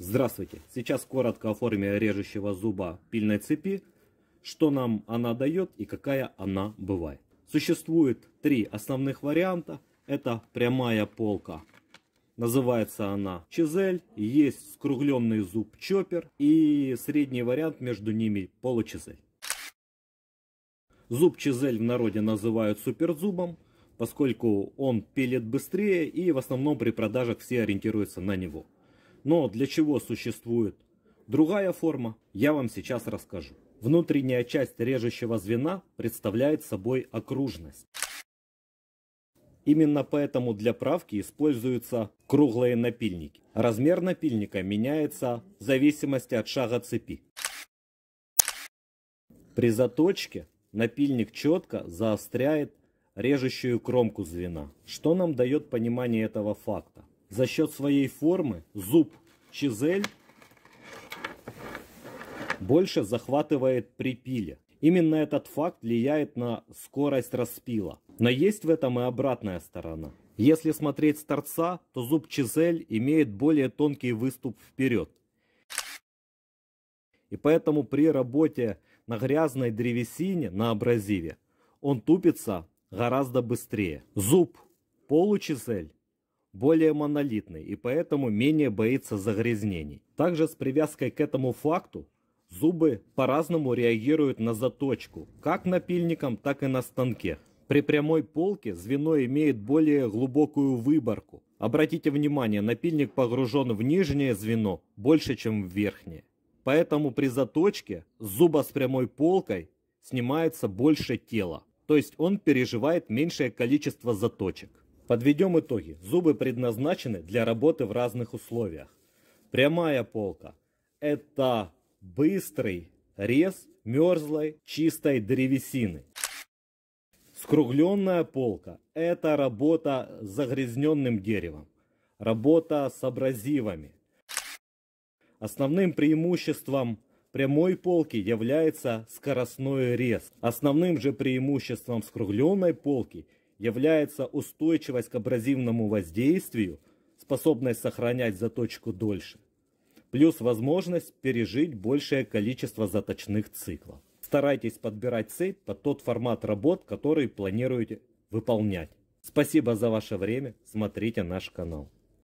Здравствуйте! Сейчас коротко о форме режущего зуба пильной цепи, что нам она дает и какая она бывает. Существует три основных варианта. Это прямая полка. Называется она чизель, есть скругленный зуб чоппер и средний вариант между ними получизель. Зуб чизель в народе называют суперзубом, поскольку он пилит быстрее и в основном при продажах все ориентируются на него. Но для чего существует другая форма, я вам сейчас расскажу. Внутренняя часть режущего звена представляет собой окружность. Именно поэтому для правки используются круглые напильники. Размер напильника меняется в зависимости от шага цепи. При заточке напильник четко заостряет режущую кромку звена, что нам дает понимание этого факта за счет своей формы зуб Чизель больше захватывает при пиле. Именно этот факт влияет на скорость распила. Но есть в этом и обратная сторона. Если смотреть с торца, то зуб Чизель имеет более тонкий выступ вперед. И поэтому при работе на грязной древесине, на абразиве, он тупится гораздо быстрее. Зуб получизель более монолитный и поэтому менее боится загрязнений. Также с привязкой к этому факту зубы по-разному реагируют на заточку, как напильником, так и на станке. При прямой полке звено имеет более глубокую выборку. Обратите внимание, напильник погружен в нижнее звено больше, чем в верхнее. Поэтому при заточке зуба с прямой полкой снимается больше тела, то есть он переживает меньшее количество заточек. Подведем итоги. Зубы предназначены для работы в разных условиях. Прямая полка – это быстрый рез мерзлой чистой древесины. Скругленная полка – это работа с загрязненным деревом, работа с абразивами. Основным преимуществом прямой полки является скоростной рез. Основным же преимуществом скругленной полки является устойчивость к абразивному воздействию, способность сохранять заточку дольше, плюс возможность пережить большее количество заточных циклов. Старайтесь подбирать цепь под тот формат работ, который планируете выполнять. Спасибо за ваше время, смотрите наш канал.